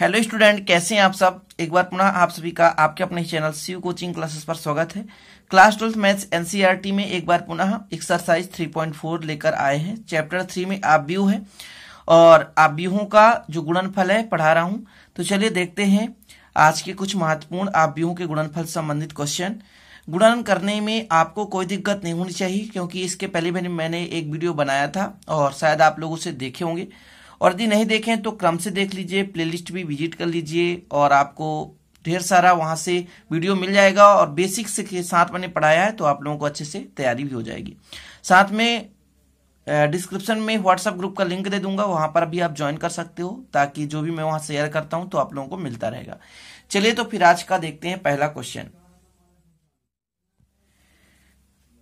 hello student कैसे हैं आप सब एक बार पुनः आप सभी का आपके अपने चैनल सीयू कोचिंग क्लासेस पर स्वागत है क्लास ट्वेल्थ मैथ्स एनसीईआरटी में एक बार पुनः एक्सरसाइज 3.4 लेकर आए हैं चैप्टर थ्री में आप व्यू है और आप व्यूहों का जो गुणनफल है पढ़ा रहा हूं तो चलिए देखते हैं आज के कुछ महत्वपूर्ण आप व्यूहों के गुणनफल संबंधित क्वेश्चन गुणन करने में आपको कोई दिक्कत नहीं होनी चाहिए क्योंकि इसके पहले मैंने एक वीडियो बनाया था और शायद आप लोग उसे देखे होंगे और यदि नहीं देखें तो क्रम से देख लीजिए प्लेलिस्ट भी विजिट कर लीजिए और आपको ढेर सारा वहाँ से वीडियो मिल जाएगा और बेसिक्स के साथ मैंने पढ़ाया है तो आप लोगों को अच्छे से तैयारी भी हो जाएगी साथ में डिस्क्रिप्शन में व्हाट्सएप ग्रुप का लिंक दे दूंगा वहां पर भी आप ज्वाइन कर सकते हो ताकि जो भी मैं वहाँ शेयर करता हूँ तो आप लोगों को मिलता रहेगा चलिए तो फिर आज का देखते हैं पहला क्वेश्चन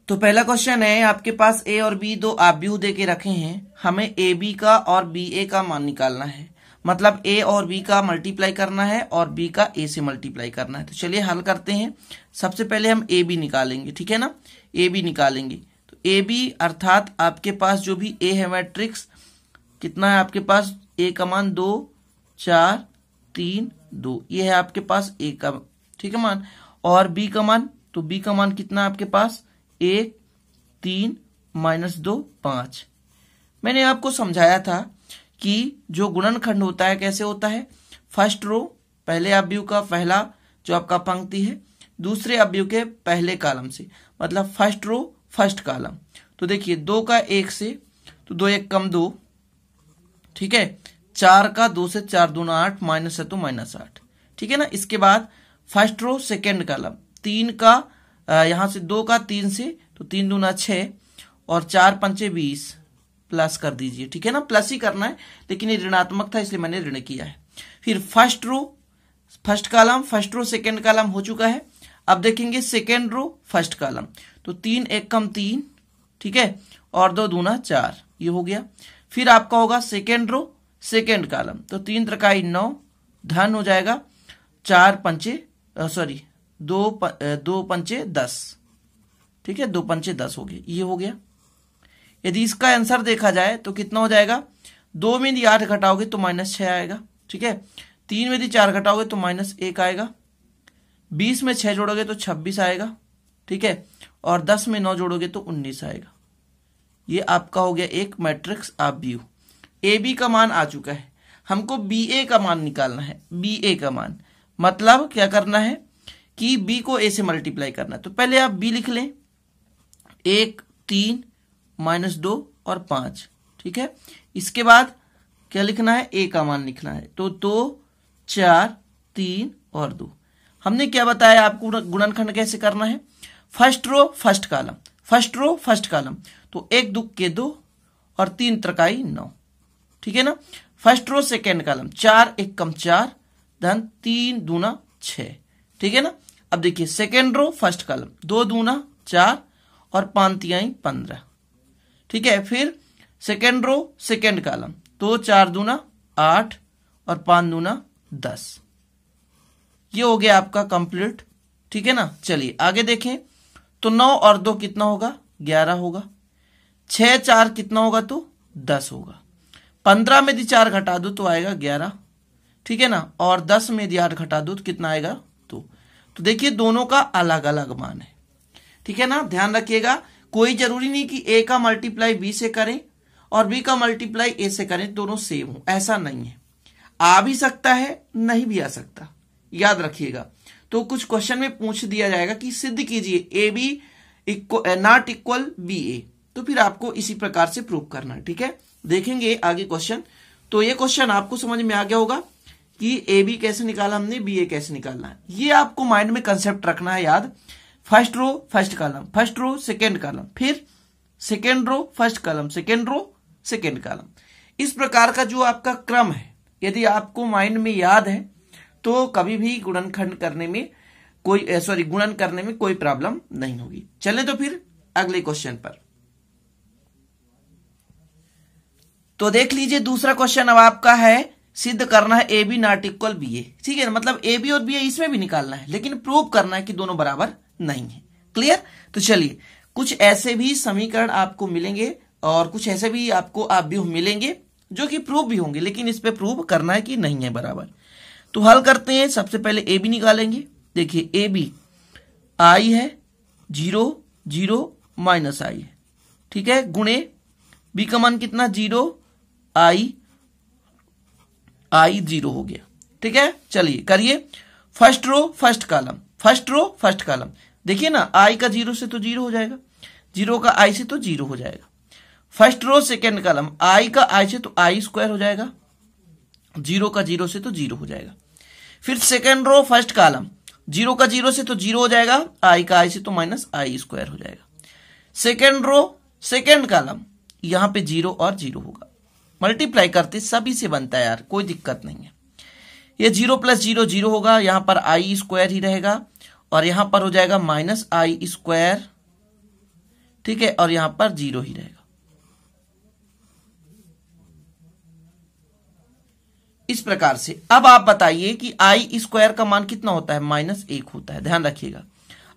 तो पहला क्वेश्चन है आपके पास ए और बी दो आब्यू दे के रखे हैं हमें ए बी का और बी ए का मान निकालना है मतलब ए और बी का मल्टीप्लाई करना है और बी का ए से मल्टीप्लाई करना है तो चलिए हल करते हैं सबसे पहले हम ए बी निकालेंगे ठीक है ना ए बी निकालेंगे तो ए बी अर्थात आपके पास जो भी ए है मैट्रिक्स कितना है आपके पास ए का मान दो चार तीन दो ये है आपके पास ए का ठीक है मान और बी का मान तो बी का मान कितना है आपके पास एक तीन माइनस दो पांच मैंने आपको समझाया था कि जो गुणनखंड होता है कैसे होता है फर्स्ट रो पहले अवयव का पहला जो आपका पंक्ति है दूसरे अवयव के पहले कालम से मतलब फर्स्ट रो फर्स्ट कालम तो देखिए दो का एक से तो दो एक कम दो ठीक है चार का दो से चार दो आठ माइनस है तो माइनस आठ ठीक है ना इसके बाद फर्स्ट रो सेकेंड कालम तीन का यहां से दो का तीन से तो तीन दूना छ और चार पंचे बीस प्लस कर दीजिए ठीक है ना प्लस ही करना है लेकिन ये ऋणात्मक था इसलिए मैंने ऋण किया है फिर first row first column first row second column हो चुका है अब देखेंगे सेकेंड रो फर्स्ट कालम तो तीन एक कम तीन ठीक है और दो दूना चार ये हो गया फिर आपका होगा सेकेंड रो सेकेंड कालम तो तीन त्रकाई नौ धन हो जाएगा चार पंचे सॉरी दो प, दो पंचे दस ठीक है दो पंचे दस हो गए ये हो गया यदि इसका आंसर देखा जाए तो कितना हो जाएगा दो में यदि आठ घटाओगे तो माइनस छ आएगा ठीक है तीन में यदि चार घटाओगे तो माइनस एक आएगा बीस में छह जोड़ोगे तो छब्बीस आएगा ठीक है और दस में नौ जोड़ोगे तो उन्नीस आएगा ये आपका हो गया एक मैट्रिक्स आप भी ए बी का मान आ चुका है हमको बी ए का मान निकालना है बी ए का मान मतलब क्या करना है कि बी को a से मल्टीप्लाई करना है तो पहले आप बी लिख लें एक तीन माइनस दो और पांच ठीक है इसके बाद क्या लिखना है a का मान लिखना है तो दो तो, चार तीन और दो हमने क्या बताया आपको गुणनखंड कैसे करना है first row first column first row first column तो एक दुख के दो और तीन त्रकाई नौ ठीक है ना फर्स्ट रो सेकेंड कालम चार एक कम चार धन तीन दूना छ ठीक है ना अब देखिए सेकेंड रो फर्स्ट कॉलम दो दूना चार और पांतियाई पंद्रह ठीक है फिर सेकेंड रो सेकेंड कॉलम दो चार दूना आठ और पांच दूना दस ये हो गया आपका कंप्लीट ठीक है ना चलिए आगे देखें तो नौ और दो कितना होगा ग्यारह होगा छह चार कितना होगा तो दस होगा पंद्रह में यदि चार घटा दो तो आएगा ग्यारह ठीक है ना और दस में यदि आठ घटा दो तो कितना आएगा तो देखिए दोनों का अलग अलग मान है ठीक है ना ध्यान रखिएगा कोई जरूरी नहीं कि ए का मल्टीप्लाई बी से करें और बी का मल्टीप्लाई ए से करें दोनों सेम हो ऐसा नहीं है आ भी सकता है नहीं भी आ सकता याद रखिएगा तो कुछ क्वेश्चन में पूछ दिया जाएगा कि सिद्ध कीजिए A B not equal B A तो फिर आपको इसी प्रकार से प्रूव करना है ठीक है देखेंगे आगे क्वेश्चन तो ये क्वेश्चन आपको समझ में आ गया होगा कि ए बी कैसे निकाला हमने बी ए कैसे निकालना है ये आपको माइंड में कंसेप्ट रखना है याद first row first column first row second column फिर second row first column second row second column इस प्रकार का जो आपका क्रम है यदि आपको माइंड में याद है तो कभी भी गुणनखंड करने में कोई सॉरी गुणन करने में कोई प्रॉब्लम नहीं होगी चले तो फिर अगले क्वेश्चन पर तो देख लीजिए दूसरा क्वेश्चन अब आपका है सिद्ध करना है A B not equal B A ठीक है मतलब ए बी और बी ए इसमें भी निकालना है लेकिन प्रूव करना है कि दोनों बराबर नहीं है क्लियर तो चलिए कुछ ऐसे भी समीकरण आपको मिलेंगे और कुछ ऐसे भी आपको आप भी मिलेंगे जो कि प्रूव भी होंगे लेकिन इस पर प्रूव करना है कि नहीं है बराबर तो हल करते हैं सबसे पहले ए बी निकालेंगे देखिए ए बी आई है जीरो जीरो माइनस आई है ठीक है गुणे बी का मान कितना जीरो आई आई जीरो हो गया ठीक है चलिए करिए first row first column first row first column देखिए ना आई का जीरो से तो जीरो हो जाएगा जीरो का आई से तो जीरो हो जाएगा first row second column I का आई से तो आई स्क्वायर हो जाएगा जीरो का जीरो से तो जीरो हो जाएगा फिर second row first column zero का जीरो से तो जीरो हो जाएगा आई का आई से तो माइनस आई स्क्वायर हो जाएगा सेकेंड रो सेकेंड कॉलम यहां पे जीरो और जीरो होगा मल्टीप्लाई करते सभी से बनता है यार कोई दिक्कत नहीं है ये जीरो प्लस जीरो जीरो होगा यहां पर आई स्क्वायर ही रहेगा और यहां पर हो जाएगा माइनस आई स्क्वायर ठीक है और यहां पर जीरो ही रहेगा इस प्रकार से अब आप बताइए कि आई स्क्वायर का मान कितना होता है माइनस एक होता है ध्यान रखिएगा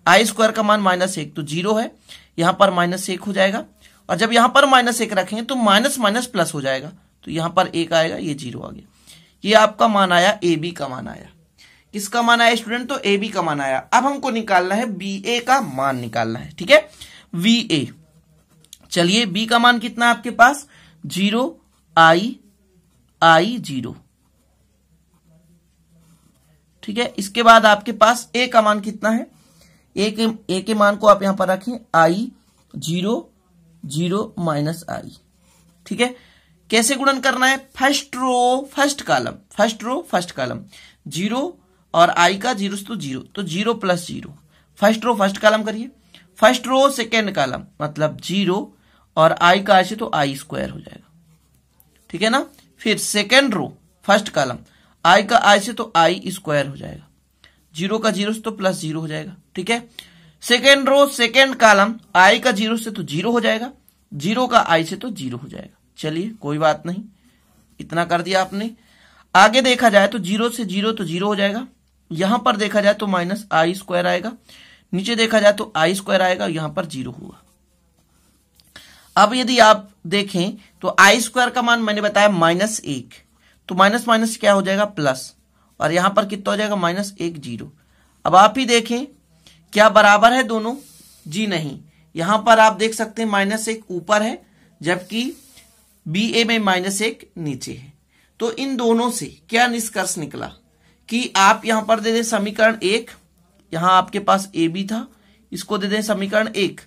आई स्क्वायर का मान माइनस एक तो जीरो है यहां पर माइनस एक हो जाएगा और जब यहां पर माइनस एक रखेंगे तो माइनस माइनस प्लस हो जाएगा तो यहां पर एक आएगा ये जीरो आ गया ये आपका मान आया ए बी का मान आया किसका मान आया स्टूडेंट तो ए बी का मान आया अब हमको निकालना है बी ए का मान निकालना है ठीक है वी ए चलिए बी का मान कितना है आपके पास जीरो आई आई जीरो ठीक है इसके बाद आपके पास ए का मान कितना है ए के ए के मान को आप यहां पर रखें I zero zero minus I ठीक है कैसे गुणन करना है first row first column first row first column zero और आई का जीरो तो जीरो तो zero plus zero first row first column करिए फर्स्ट रो सेकेंड कालम मतलब जीरो और आई का ऐसे तो आई स्क्वायर हो जाएगा ठीक है ना फिर सेकेंड रो फर्स्ट कालम आई का आई से तो आई स्क्वायर हो जाएगा जीरो का जीरो तो प्लस जीरो हो जाएगा ठीक है सेकेंड रो सेकेंड कालम आई का जीरो से तो जीरो हो जाएगा जीरो का आई से तो जीरो हो जाएगा चलिए कोई बात नहीं इतना कर दिया आपने आगे देखा जाए तो जीरो से जीरो तो जीरो हो जाएगा यहां पर देखा जाए तो माइनस आई स्क्वायर आएगा नीचे देखा जाए तो आई स्क्वायर आएगा यहां पर जीरो होगा अब यदि आप देखें तो आई स्क्वायर का मान मैंने बताया माइनस एक तो माइनस माइनस क्या हो जाएगा प्लस और यहां पर कितना हो जाएगा माइनस एक जीरो अब आप ही देखें क्या बराबर है दोनों जी नहीं यहां पर आप देख सकते हैं माइनस एक ऊपर है जबकि बी ए में माइनस एक नीचे है तो इन दोनों से क्या निष्कर्ष निकला कि आप यहां पर दे दें समीकरण एक यहां आपके पास ए बी था इसको दे दें समीकरण एक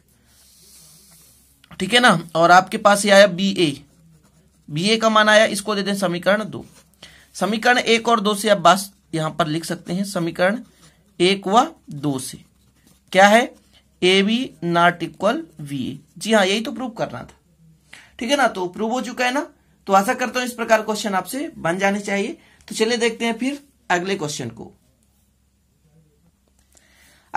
ठीक है ना और आपके पास ये आया बी ए बी ए का मान आया इसको दे दें समीकरण दो समीकरण एक और दो से आप बस यहां पर लिख सकते हैं समीकरण एक व दो से क्या है A B not equal B जी हाँ यही तो प्रूव करना था ठीक है ना तो प्रूव हो चुका है ना तो आशा करता हूं इस प्रकार क्वेश्चन आपसे बन जाने चाहिए तो चलिए देखते हैं फिर अगले क्वेश्चन को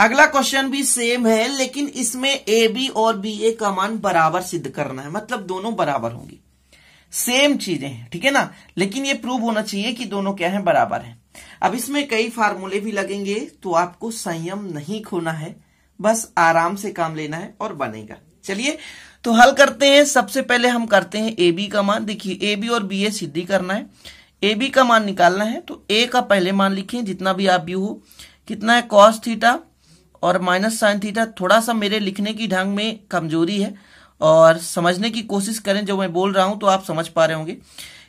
अगला क्वेश्चन भी सेम है लेकिन इसमें ए बी और बी ए का मान बराबर सिद्ध करना है मतलब दोनों बराबर होंगी सेम चीजें हैं ठीक है ना लेकिन ये प्रूव होना चाहिए कि दोनों क्या है बराबर है अब इसमें कई फार्मूले भी लगेंगे तो आपको संयम नहीं खोना है बस आराम से काम लेना है और बनेगा चलिए तो हल करते हैं सबसे पहले हम करते हैं ए बी का मान देखिए ए बी और बी ए सिद्धि करना है ए बी का मान निकालना है तो ए का पहले मान लिखिए जितना भी आप व्यू हो कितना है कॉस थीटा और माइनस साइन थीटा थोड़ा सा मेरे लिखने की ढंग में कमजोरी है और समझने की कोशिश करें जो मैं बोल रहा हूं तो आप समझ पा रहे होंगे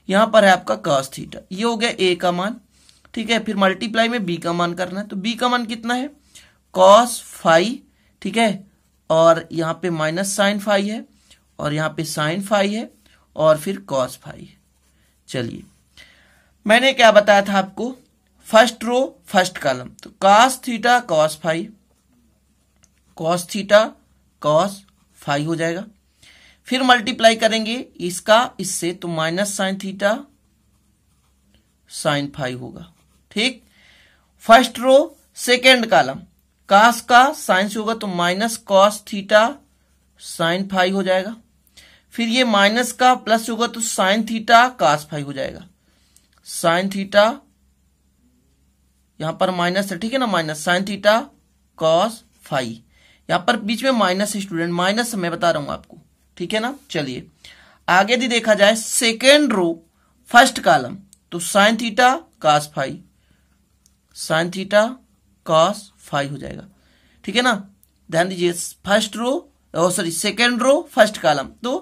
यहां पर है आपका कॉस थीटा ये हो गया ए का मान ठीक है फिर मल्टीप्लाई में बी का मान करना है तो बी का मान कितना है कॉस फाइव ठीक है और यहां पे माइनस साइन फाइव है और यहां पे साइन फाइव है और फिर कॉस फाइव चलिए मैंने क्या बताया था आपको फर्स्ट रो फर्स्ट कॉलम तो cos theta cos phi cos theta cos phi हो जाएगा फिर मल्टीप्लाई करेंगे इसका इससे तो minus sine theta sine phi होगा ठीक first row second column cos का साइन से होगा तो minus cos theta sine phi हो जाएगा फिर ये माइनस का प्लस से होगा तो साइन थीटा कास फाइव हो जाएगा साइन थीटा यहां पर माइनस है ठीक है ना minus sine theta cos phi यहां पर बीच में माइनस स्टूडेंट माइनस मैं बता रहा हूं आपको ठीक है ना चलिए आगे यदि देखा जाए सेकेंड रो फर्स्ट कालम तो sine theta cos phi sine theta cos phi हो जाएगा ठीक है ना ध्यान दीजिए फर्स्ट रो और sorry second row first column तो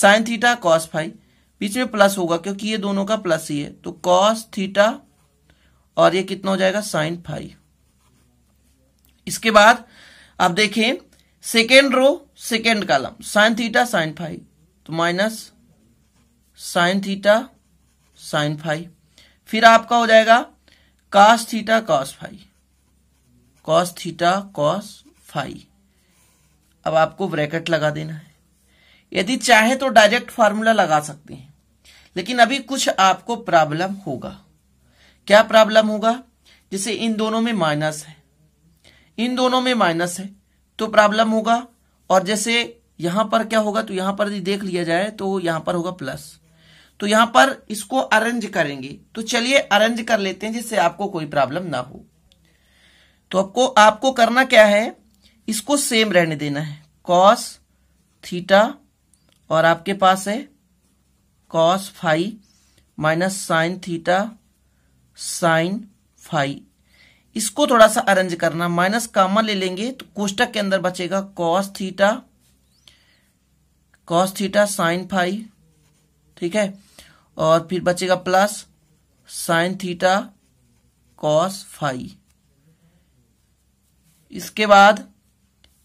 साइन थीटा कॉस फाइव बीच में प्लस होगा क्योंकि ये दोनों का प्लस ही है तो कॉस थीटा और ये कितना हो जाएगा साइन फाइव इसके बाद आप देखें second row second column sine theta sine phi तो minus sine theta sine phi फिर आपका हो जाएगा cos theta cos phi cos theta cos phi अब आपको ब्रैकेट लगा देना है यदि चाहे तो डायरेक्ट फार्मूला लगा सकते हैं लेकिन अभी कुछ आपको प्रॉब्लम होगा क्या प्रॉब्लम होगा जैसे इन दोनों में माइनस है इन दोनों में माइनस है तो प्रॉब्लम होगा और जैसे यहां पर क्या होगा तो यहां पर यदि देख लिया जाए तो यहां पर होगा प्लस तो यहां पर इसको अरेंज करेंगे तो चलिए अरेंज कर लेते हैं जिससे आपको कोई प्रॉब्लम ना हो तो आपको आपको करना क्या है इसको सेम रहने देना है कॉस थीटा और आपके पास है cos phi minus sine theta sine phi इसको थोड़ा सा अरेंज करना माइनस कामा ले लेंगे तो कोष्टक के अंदर बचेगा cos theta cos theta sine phi ठीक है और फिर बचेगा plus sine theta cos phi इसके बाद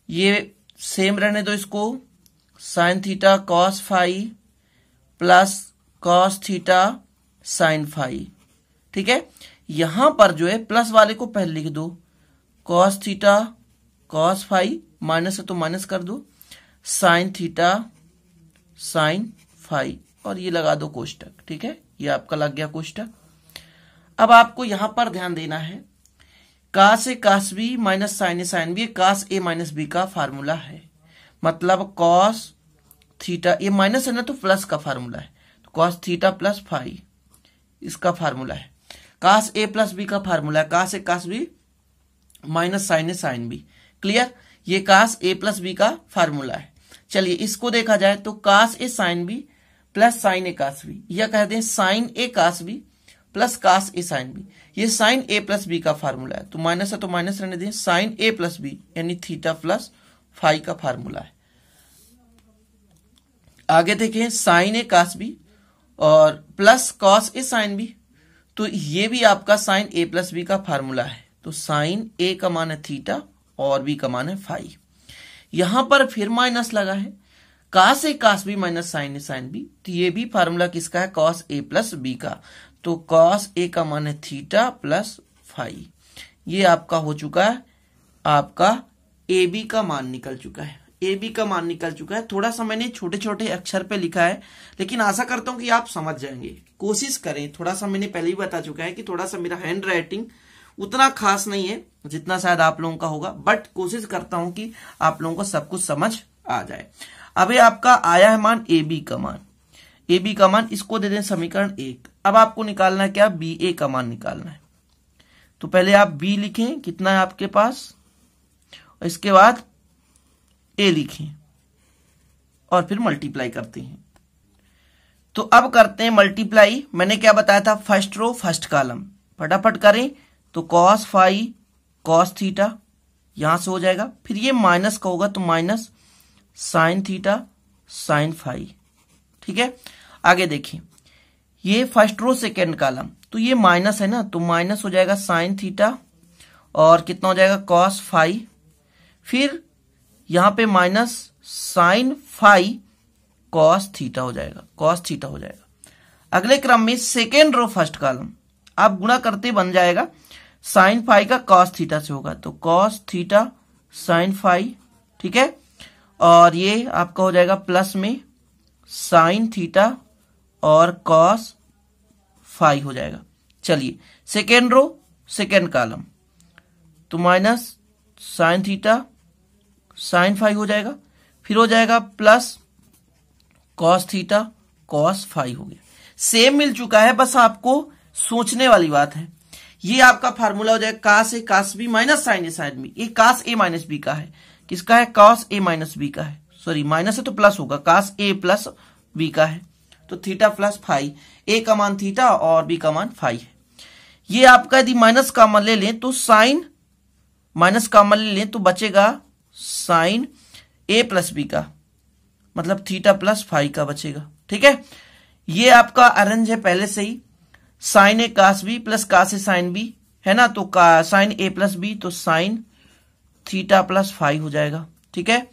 ये सेम रहने दो इसको sine theta cos phi plus cos theta sine phi ठीक है यहां पर जो है प्लस वाले को पहले लिख दो cos theta cos phi minus है तो माइनस कर दो साइन थीटा साइन फाई और ये लगा दो कोष्टक ठीक है ये आपका लग गया कोष्टक अब आपको यहां पर ध्यान देना है cos A cos B minus sine A sine B cos A minus B का फार्मूला है मतलब कॉस थीटा ये माइनस है ना तो प्लस का फार्मूला है तो कॉस थीटा प्लस फाइव इसका फार्मूला है कास ए प्लस बी का फार्मूला है cos A cos B minus sine A sine B clear ये कास ए प्लस बी का फार्मूला है चलिए इसको देखा जाए तो cos A sine B plus sine A cos B या कह दें sine A cos B plus cos A sine B ये साइन ए प्लस बी का फार्मूला है तो माइनस है तो माइनस रहने दें साइन ए प्लस बी यानी थीटा प्लस फाइव का फार्मूला है आगे देखें साइन ए कास बी और plus cos A sine B तो ये भी आपका साइन ए प्लस बी का फार्मूला है तो साइन ए का मान है थीटा और बी का मान है फाइव यहां पर फिर माइनस लगा है cos A cos B minus sine A sine B तो ये भी फार्मूला किसका है कॉस ए प्लस बी का तो कॉस ए का मान है थीटा प्लस फाइव ये आपका हो चुका है आपका ए बी का मान निकल चुका है ए बी का मान निकल चुका है थोड़ा सा मैंने छोटे छोटे अक्षर पे लिखा है लेकिन आशा करता हूं कि आप समझ जाएंगे कोशिश करें थोड़ा सा मैंने पहले ही बता चुका है कि थोड़ा सा मेरा हैंड राइटिंग उतना खास नहीं है जितना शायद आप लोगों का होगा बट कोशिश करता हूं कि आप लोगों को सब कुछ समझ आ जाए अभी आपका आया है मान ए बी का मान ए बी का मान इसको दे दें समीकरण एक अब आपको निकालना क्या बी ए का मान निकालना है तो पहले आप बी लिखें कितना है आपके पास और इसके बाद ए लिखें और फिर मल्टीप्लाई करते हैं तो अब करते हैं मल्टीप्लाई मैंने क्या बताया था फर्स्ट रो फर्स्ट कॉलम फटाफट करें तो कॉस फाइव कॉस थीटा यहां से हो जाएगा फिर ये माइनस का होगा तो minus sine theta sine phi ठीक है आगे देखिए ये फर्स्ट रो सेकेंड कालम तो ये माइनस है ना तो माइनस हो जाएगा साइन थीटा और कितना हो जाएगा कॉस फाइव फिर यहां पे minus sine phi cos theta हो जाएगा कॉस थीटा हो जाएगा अगले क्रम में सेकेंड रो फर्स्ट कॉलम आप गुणा करते बन जाएगा साइन फाइव का कॉस थीटा से होगा तो कॉस थीटा साइन फाइव ठीक है और ये आपका हो जाएगा प्लस में साइन थीटा और कॉस फाइव हो जाएगा चलिए सेकेंड रो सेकेंड कॉलम तो minus sine theta sine phi हो जाएगा फिर हो जाएगा plus cos theta cos phi हो गया सेम मिल चुका है बस आपको सोचने वाली बात है ये आपका फार्मूला हो जाएगा cos A cos B minus sine A sine B ये कास ए माइनस बी का है किसका है कॉस ए माइनस बी का है सॉरी माइनस है तो प्लस होगा कास ए प्लस बी का है तो थीटा प्लस फाइव ए का मान थीटा और बी का मान फाइव है ये आपका यदि माइनस कामन ले लें तो साइन माइनस कामन ले लें तो बचेगा साइन ए प्लस बी का मतलब थीटा प्लस फाइव का बचेगा ठीक है ये आपका अरेंज है पहले से ही sine A cos B plus cos A sine B है ना तो साइन ए प्लस बी तो साइन थीटा प्लस फाइव हो जाएगा ठीक है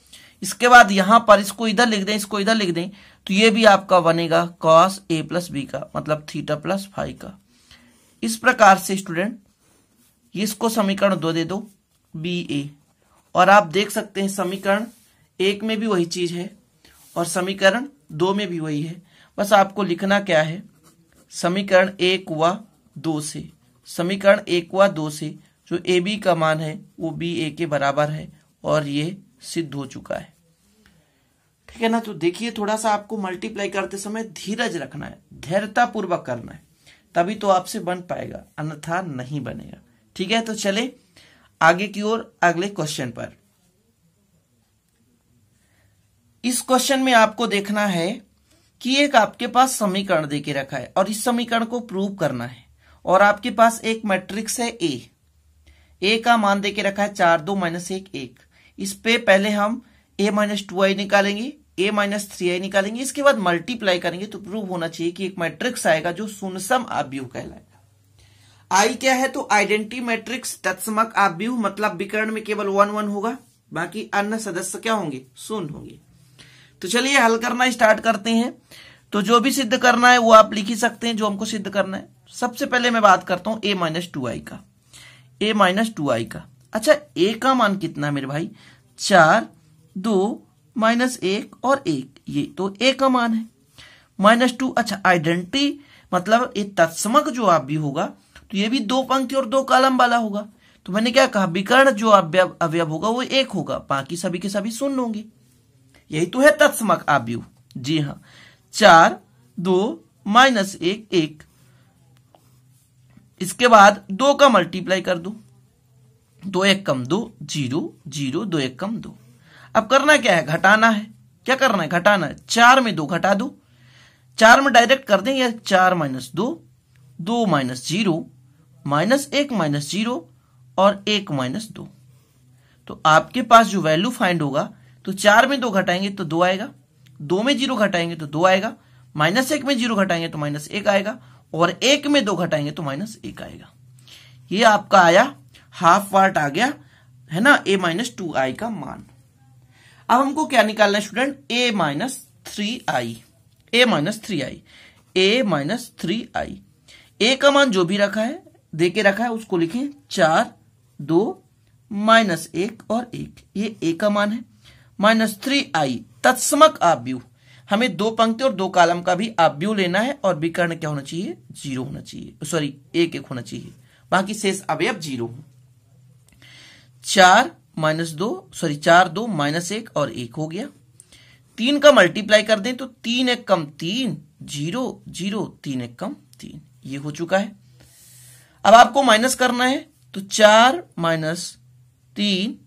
इसके बाद यहां पर इसको इधर लिख दें इसको इधर लिख दें तो ये भी आपका बनेगा कॉस ए प्लस बी का मतलब थीटा प्लस फाइव का इस प्रकार से स्टूडेंट इसको समीकरण दो दे दो बी ए और आप देख सकते हैं समीकरण एक में भी वही चीज है और समीकरण दो में भी वही है बस आपको लिखना क्या है समीकरण एक व दो से समीकरण एक व दो से जो ए बी का मान है वो बी ए के बराबर है और ये सिद्ध हो चुका है ठीक है ना तो देखिए थोड़ा सा आपको मल्टीप्लाई करते समय धीरज रखना है धैर्यता पूर्वक करना है तभी तो आपसे बन पाएगा अन्यथा नहीं बनेगा ठीक है तो चले आगे की ओर अगले क्वेश्चन पर इस क्वेश्चन में आपको देखना है कि एक आपके पास समीकरण दे के रखा है और इस समीकरण को प्रूव करना है और आपके पास एक मैट्रिक्स है ए ए का मान दे के रखा है चार दो माइनस एक एक इस पे पहले हम ए माइनस टू आई निकालेंगे ए माइनस थ्री आई निकालेंगे इसके बाद मल्टीप्लाई करेंगे तो प्रूव होना चाहिए कि एक मैट्रिक्स आएगा जो सुनसम आव्यूह कहलाएगा आई क्या है तो आइडेंटिटी मैट्रिक्स तत्समक आव्यूह मतलब विकरण में केवल वन वन होगा बाकी अन्य सदस्य क्या होंगे शून्य होंगे तो चलिए हल करना स्टार्ट करते हैं तो जो भी सिद्ध करना है वो आप लिख ही सकते हैं जो हमको सिद्ध करना है सबसे पहले मैं बात करता हूं ए माइनस टू आई का ए माइनस टू आई का अच्छा ए का मान कितना है मेरे भाई चार दो माइनस एक और एक ये तो ए का मान है माइनस टू अच्छा आइडेंटिटी मतलब ये तत्समक जो आप भी होगा तो ये भी दो पंक्ति और दो कालम वाला होगा तो मैंने क्या कहा विकर्ण जो अवयव होगा वो एक होगा बाकी सभी के सभी शून्य होंगे यही तो है तत्समक आव्यु जी हाँ चार दो माइनस एक एक इसके बाद दो का मल्टीप्लाई कर दो दो एक कम दो जीरो जीरो दो एक कम दो अब करना क्या है घटाना है क्या करना है घटाना है चार में दो घटा दो चार में डायरेक्ट कर दें या चार माइनस दो दो माइनस जीरो माइनस एक माइनस जीरो और एक माइनस दो तो आपके पास जो वैल्यू फाइंड होगा तो चार में दो घटाएंगे तो दो आएगा दो में जीरो घटाएंगे तो दो आएगा माइनस एक में जीरो घटाएंगे तो माइनस एक आएगा और एक में दो घटाएंगे तो माइनस एक आएगा ये आपका आया हाफ वार्ट आ गया है ना ए माइनस टू आई का मान अब हमको क्या निकालना है student A minus three I A minus three I A minus three I A का मान जो भी रखा है दे के रखा है उसको लिखें चार दो माइनस एक और एक ये ए का मान है माइनस थ्री आई तत्समक आव्यू हमें दो पंक्ति और दो कालम का भी आव्यू लेना है और विकर्ण क्या होना चाहिए जीरो होना चाहिए सॉरी एक एक होना चाहिए बाकी शेष अवयव जीरो चार माइनस दो सॉरी चार दो माइनस एक और एक हो गया तीन का मल्टीप्लाई कर दें तो तीन एक कम तीन जीरो जीरो तीन एक कम तीन ये हो चुका है अब आपको माइनस करना है तो चार माइनस तीन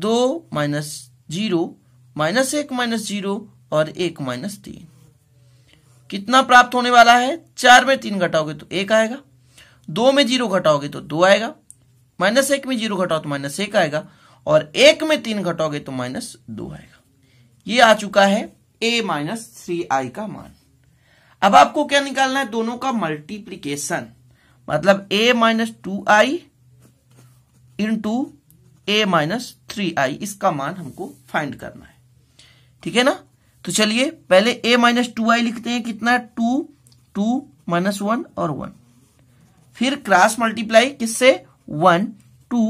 दो माइनस जीरो माइनस एक माइनस जीरो और एक माइनस तीन कितना प्राप्त होने वाला है चार में तीन घटाओगे तो एक आएगा दो में जीरो घटाओगे तो दो आएगा माइनस एक में जीरो घटाओ तो माइनस एक आएगा और एक में तीन घटोगे तो माइनस दो आएगा ये आ चुका है ए माइनस थ्री आई का मान अब आपको क्या निकालना है दोनों का मल्टीप्लीकेशन मतलब A minus two I into A minus three I इसका मान हमको फाइंड करना है ठीक है ना तो चलिए पहले ए माइनस टू आई लिखते हैं कितना है टू टू माइनस वन और वन फिर क्रॉस मल्टीप्लाई किससे one two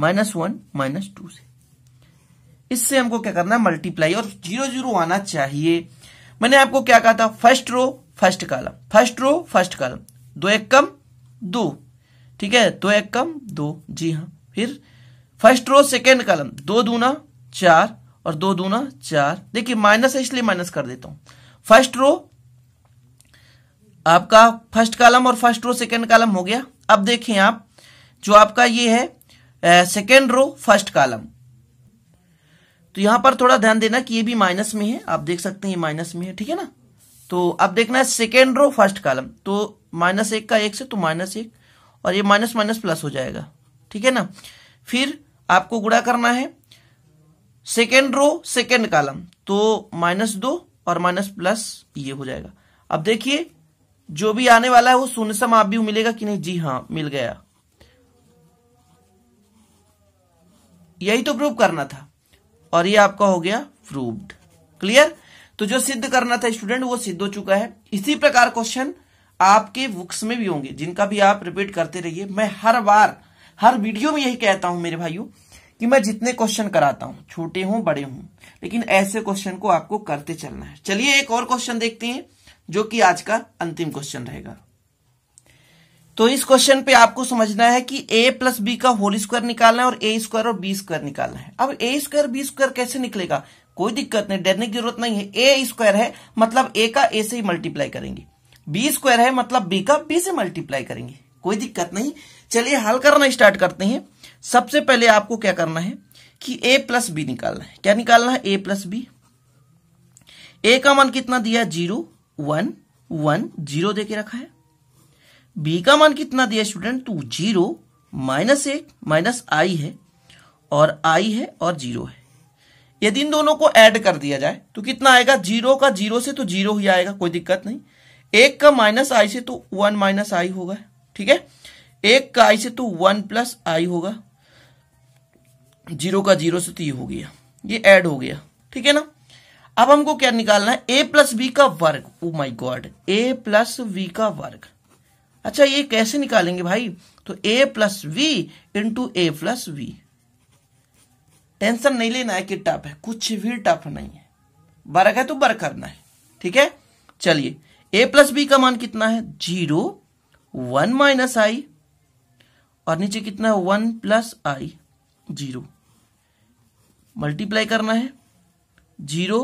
minus one minus two से इससे हमको क्या करना है मल्टीप्लाई और जीरो जीरो आना चाहिए मैंने आपको क्या कहा था first row first column first row first column दो एक कम दो ठीक है दो एक कम दो जी हाँ फिर फर्स्ट रो सेकेंड कॉलम दो दूना चार और दो दूना चार देखिए माइनस है इसलिए माइनस कर देता हूं फर्स्ट रो आपका फर्स्ट कॉलम और फर्स्ट रो सेकेंड कॉलम हो गया अब देखें आप जो आपका ये है सेकेंड रो फर्स्ट कॉलम तो यहां पर थोड़ा ध्यान देना कि ये भी माइनस में है आप देख सकते हैं ये माइनस में है ठीक है ना तो अब देखना है सेकेंड रो फर्स्ट कॉलम तो माइनस एक का एक से तो माइनस एक और ये माइनस माइनस प्लस हो जाएगा ठीक है ना फिर आपको गुड़ा करना है सेकेंड रो सेकेंड कॉलम तो माइनस दो और माइनस प्लस ये हो जाएगा अब देखिए जो भी आने वाला है वो शून्य सम आप भी मिलेगा कि नहीं जी हाँ मिल गया यही तो प्रूव करना था और ये आपका हो गया प्रूव्ड क्लियर तो जो सिद्ध करना था स्टूडेंट वो सिद्ध हो चुका है इसी प्रकार क्वेश्चन आपके बुक्स में भी होंगे जिनका भी आप रिपीट करते रहिए मैं हर बार हर वीडियो में यही कहता हूं मेरे भाइयों कि मैं जितने क्वेश्चन कराता हूं छोटे हूं बड़े हूं लेकिन ऐसे क्वेश्चन को आपको करते चलना है चलिए एक और क्वेश्चन देखते हैं जो कि आज का अंतिम क्वेश्चन रहेगा तो इस क्वेश्चन पे आपको समझना है कि a प्लस बी का होल स्क्वायर निकालना है और ए स्क्वायर और बी स्क्वायर निकालना है अब ए स्क्वायर बी स्क्वायर कैसे निकलेगा कोई दिक्कत नहीं डरने की जरूरत नहीं है ए स्क्वायर है मतलब ए का ए से ही मल्टीप्लाई करेंगे बी स्क्वायर है मतलब बी का बी से मल्टीप्लाई करेंगे कोई दिक्कत नहीं चलिए हल करना स्टार्ट करते हैं सबसे पहले आपको क्या करना है कि ए प्लस बी निकालना है क्या निकालना है ए प्लस बी ए का मन कितना दिया जीरो वन वन जीरो देके रखा है बी का मान कितना दिया स्टूडेंट तो जीरो माइनस एक माइनस आई है और आई है और जीरो है यदि इन दोनों को ऐड कर दिया जाए तो कितना आएगा जीरो का जीरो से तो जीरो ही आएगा कोई दिक्कत नहीं एक का माइनस आई से तो वन माइनस आई होगा ठीक है एक का आई से तो वन प्लस आई होगा जीरो का जीरो से तो ये हो गया ये ऐड हो गया ठीक है ना अब हमको क्या निकालना है ए प्लस बी का वर्ग oh my god A plus B का वर्ग अच्छा ये कैसे निकालेंगे भाई तो A plus B into A plus B tension नहीं लेना है कि टफ है कुछ भी टफ नहीं है बर्क है तो बर्क करना है ठीक है चलिए ए प्लस बी का मान कितना है जीरो वन माइनस आई और नीचे कितना है one plus I zero multiply करना है जीरो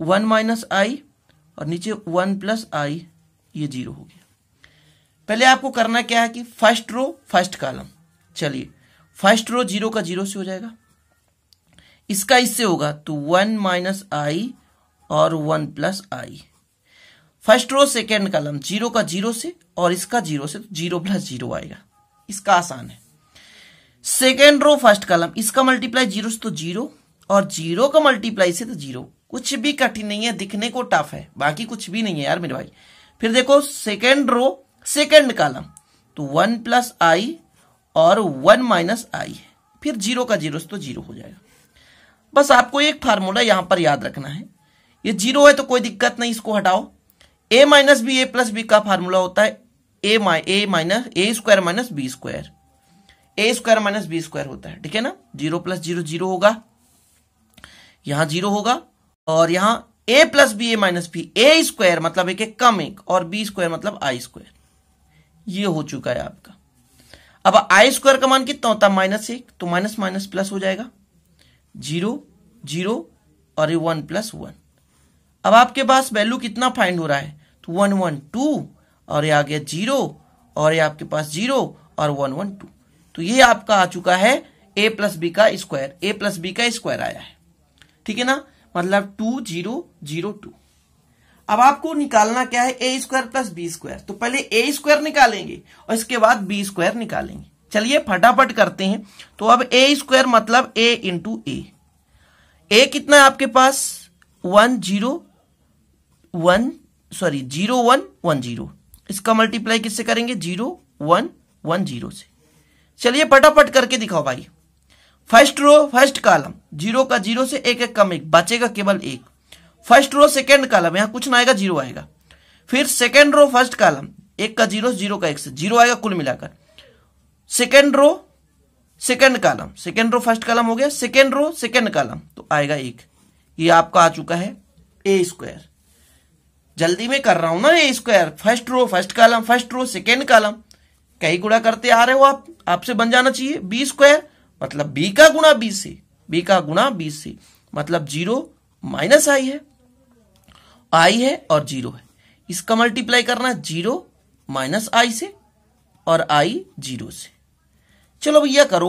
वन माइनस आई और नीचे वन प्लस आई ये जीरो हो गया पहले आपको करना क्या है कि फर्स्ट रो फर्स्ट कॉलम चलिए फर्स्ट रो जीरो का जीरो से हो जाएगा इसका इससे होगा तो वन माइनस आई और one plus I first row second column zero का जीरो से और इसका जीरो से तो जीरो प्लस जीरो आएगा इसका आसान है सेकेंड रो फर्स्ट कॉलम इसका मल्टीप्लाई जीरो से तो जीरो और जीरो का मल्टीप्लाई से तो जीरो कुछ भी कठिन नहीं है दिखने को टफ है बाकी कुछ भी नहीं है यार मेरे भाई फिर देखो सेकेंड रो सेकेंड कालम तो वन प्लस आई और वन माइनस आई है फिर जीरो का जीरो तो जीरो हो जाएगा बस आपको एक फार्मूला यहां पर याद रखना है ये जीरो है तो कोई दिक्कत नहीं इसको हटाओ A minus B A plus B का फार्मूला होता है ए माइ A minus A square minus B square A square minus B square होता है ठीक है ना जीरो प्लस जीरो जीरो होगा यहां जीरो होगा और यहां A plus B A minus B A square मतलब एक कम एक और बी स्क्वायर मतलब आई स्क्वायर ये हो चुका है आपका अब आई स्क्वायर का मान कितना होता है माइनस एक तो माइनस माइनस प्लस हो जाएगा जीरो जीरो और ये वन प्लस वन अब आपके पास वैल्यू कितना फाइंड हो रहा है तो वन वन टू और ये आ गया जीरो और ये आपके पास जीरो और वन वन टू तो ये आपका आ चुका है ए प्लस बी का स्क्वायर ए प्लस बी का स्क्वायर आया है ठीक है ना मतलब टू जीरो जीरो टू अब आपको निकालना क्या है A square plus B square तो पहले ए स्क्वायर निकालेंगे और इसके बाद बी स्क्वायर निकालेंगे चलिए फटाफट करते हैं तो अब ए स्क्वायर मतलब ए इंटू ए ए कितना है आपके पास one zero one sorry zero one one zero इसका मल्टीप्लाई किससे करेंगे जीरो वन वन जीरो से चलिए फटाफट करके दिखाओ भाई first row first column zero का जीरो से एक एक कम एक बचेगा केवल एक फर्स्ट रो सेकेंड कालम यहां कुछ ना आएगा जीरो आएगा फिर सेकेंड रो फर्स्ट कालम एक का जीरो जीरो का एक से जीरो आएगा कुल मिलाकर second row second column second row first column हो गया सेकेंड रो सेकेंड कालम तो आएगा एक ये आपका आ चुका है ए स्क्वायर जल्दी में कर रहा हूं ना A square first row first column first row second column कई गुणा करते आ रहे हो आप आपसे बन जाना चाहिए बी स्क्वायर मतलब बी का गुणा बी से बी का गुणा बी से मतलब जीरो माइनस आई है आई है और जीरो है इसका मल्टीप्लाई करना जीरो माइनस आई से और आई जीरो से चलो भैया करो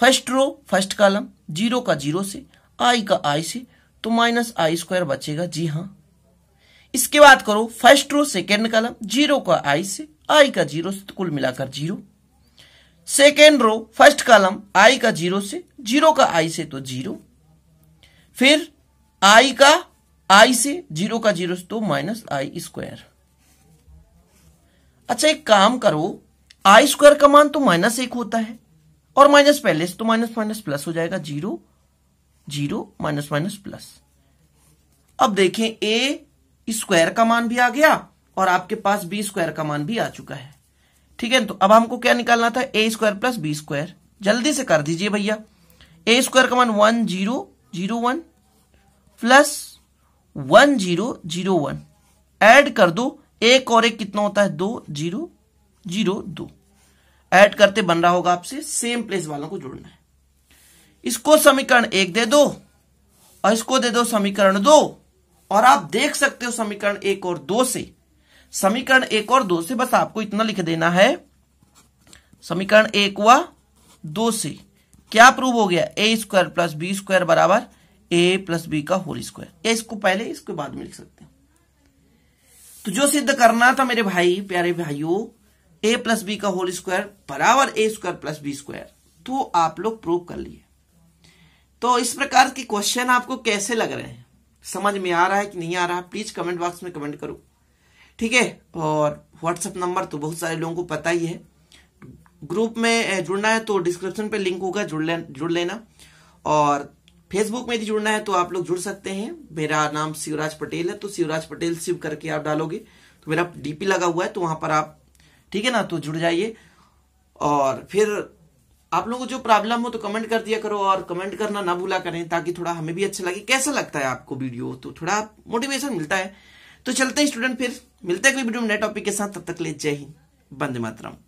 first row first column zero का जीरो से आई का आई से तो माइनस आई स्क्वायर बचेगा जी हां इसके बाद करो first row second column zero का आई से आई का जीरो से तो कुल मिलाकर zero second row first column I का जीरो से जीरो का आई से तो जीरो फिर आई का आई से जीरो का जीरो तो माइनस आई स्क्वायर अच्छा एक काम करो आई स्क्वायर का मान तो माइनस एक होता है और माइनस पहले से तो माइनस माइनस प्लस हो जाएगा zero zero minus minus plus अब देखें ए स्क्वायर का मान भी आ गया और आपके पास बी स्क्वायर का मान भी आ चुका है ठीक है तो अब हमको क्या निकालना था A square plus B square जल्दी से कर दीजिए भैया ए स्क्वायर का मान one zero zero one plus one zero zero one add कर दो एक और एक कितना होता है दो जीरो जीरो दो एड करते बन रहा होगा आपसे सेम प्लेस वालों को जोड़ना है इसको समीकरण एक दे दो और इसको दे दो समीकरण दो और आप देख सकते हो समीकरण एक और दो से समीकरण एक और दो से बस आपको इतना लिख देना है समीकरण एक व दो से क्या प्रूव हो गया A square plus B square बराबर ए प्लस बी का होल स्क्वायर या इसको पहले इसके बाद में लिख सकते हैं तो जो सिद्ध करना था मेरे भाई प्यारे भाइयों ए प्लस बी का होल स्क्वायर बराबर A square plus B square तो आप लोग प्रूव कर लिए तो इस प्रकार के क्वेश्चन आपको कैसे लग रहे हैं समझ में आ रहा है कि नहीं आ रहा प्लीज कमेंट बॉक्स में कमेंट करो ठीक है और व्हाट्सएप नंबर तो बहुत सारे लोगों को पता ही है ग्रुप में जुड़ना है तो डिस्क्रिप्शन पे लिंक होगा जुड़ ले, जुड़ लेना और फेसबुक में यदि जुड़ना है तो आप लोग जुड़ सकते हैं मेरा नाम शिवराज पटेल है तो शिवराज पटेल शिव करके आप डालोगे तो मेरा डीपी लगा हुआ है तो वहां पर आप ठीक है ना तो जुड़ जाइए और फिर आप लोगों को जो प्रॉब्लम हो तो कमेंट कर दिया करो और कमेंट करना ना भूला करें ताकि थोड़ा हमें भी अच्छा लगे कैसा लगता है आपको वीडियो तो थोड़ा मोटिवेशन मिलता है तो चलते हैं स्टूडेंट फिर मिलते हैं कोई वीडियो नए टॉपिक के साथ तब तक ले जय हिंद बंदे मातरम